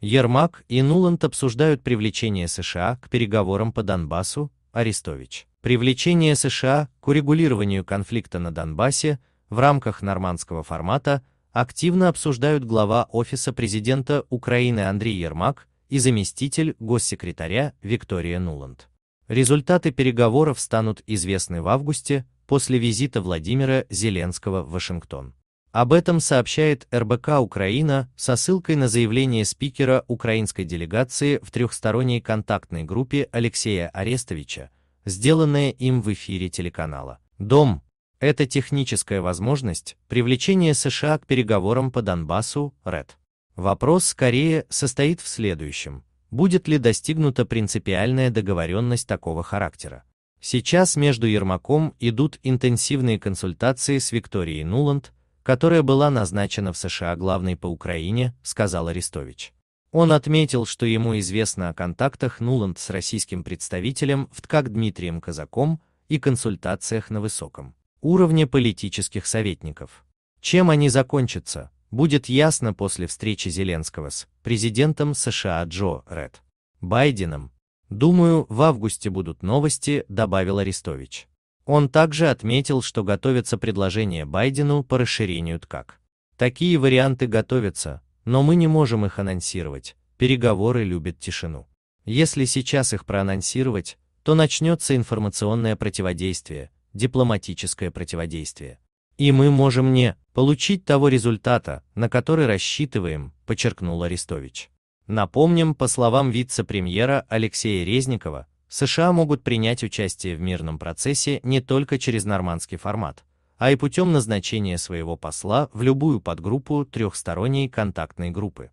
Ермак и Нуланд обсуждают привлечение США к переговорам по Донбассу, Арестович. Привлечение США к урегулированию конфликта на Донбассе в рамках нормандского формата активно обсуждают глава Офиса президента Украины Андрей Ермак и заместитель госсекретаря Виктория Нуланд. Результаты переговоров станут известны в августе после визита Владимира Зеленского в Вашингтон. Об этом сообщает РБК Украина со ссылкой на заявление спикера украинской делегации в трехсторонней контактной группе Алексея Арестовича, сделанное им в эфире телеканала. Дом – это техническая возможность привлечения США к переговорам по Донбассу, РЭД. Вопрос скорее состоит в следующем. Будет ли достигнута принципиальная договоренность такого характера? Сейчас между Ермаком идут интенсивные консультации с Викторией Нуланд, которая была назначена в США главной по Украине, сказал Арестович. Он отметил, что ему известно о контактах Нуланд с российским представителем в ТКАК Дмитрием Казаком и консультациях на высоком уровне политических советников. Чем они закончатся, будет ясно после встречи Зеленского с президентом США Джо Ред Байденом. Думаю, в августе будут новости, добавил Арестович. Он также отметил, что готовится предложение Байдену по расширению ТКАК. Такие варианты готовятся, но мы не можем их анонсировать, переговоры любят тишину. Если сейчас их проанонсировать, то начнется информационное противодействие, дипломатическое противодействие. И мы можем не получить того результата, на который рассчитываем, подчеркнул Арестович. Напомним, по словам вице-премьера Алексея Резникова, США могут принять участие в мирном процессе не только через нормандский формат, а и путем назначения своего посла в любую подгруппу трехсторонней контактной группы.